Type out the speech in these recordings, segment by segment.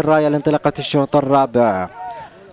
الراية لانطلاقة الشوط الرابع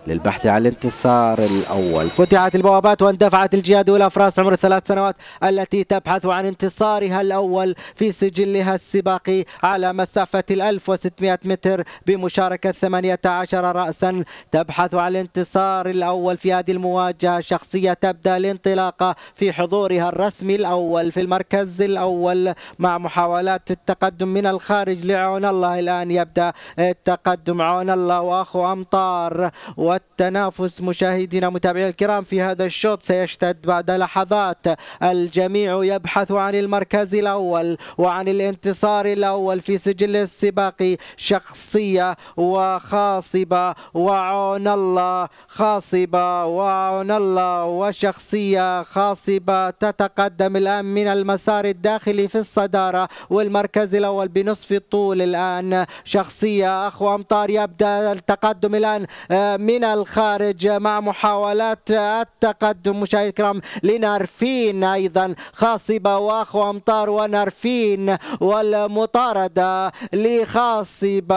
للبحث عن الانتصار الأول فتحت البوابات واندفعت الجهاد والأفراس عمر الثلاث سنوات التي تبحث عن انتصارها الأول في سجلها السباقي على مسافة الألف وستمائة متر بمشاركة 18 رأسا تبحث عن الانتصار الأول في هذه المواجهة شخصية تبدأ الانطلاقة في حضورها الرسمي الأول في المركز الأول مع محاولات التقدم من الخارج لعون الله الآن يبدأ التقدم عون الله وأخو أمطار و والتنافس مشاهدينا متابعينا الكرام في هذا الشوط سيشتد بعد لحظات الجميع يبحث عن المركز الأول وعن الانتصار الأول في سجل السباق شخصية وخاصبة وعون الله خاصبة وعون الله وشخصية خاصبة تتقدم الآن من المسار الداخلي في الصدارة والمركز الأول بنصف الطول الآن شخصية أخو أمطار يبدأ التقدم الآن آه، من من الخارج مع محاولات التقدم مشاهدي الكرام لنارفين أيضا خاصبة وأخو أمطار ونارفين والمطاردة لخاصبة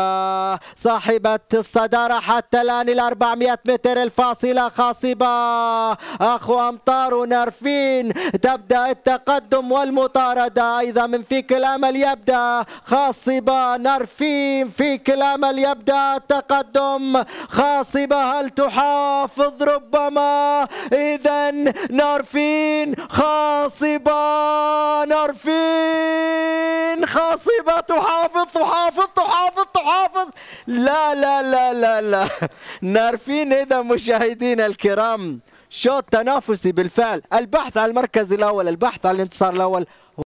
صاحبة الصدارة حتى الآن ال 400 متر الفاصلة خاصبة أخو أمطار ونارفين تبدأ التقدم والمطاردة أيضا من فيك الأمل يبدأ خاصبة نارفين فيك الأمل يبدأ التقدم خاصبة هل تحافظ ربما إذا نارفين خاصبة نارفين خاصبة تحافظ تحافظ تحافظ تحافظ لا لا لا لا لا نارفين إذا مشاهدينا الكرام شوط تنافسي بالفعل البحث عن المركز الأول البحث عن الانتصار الأول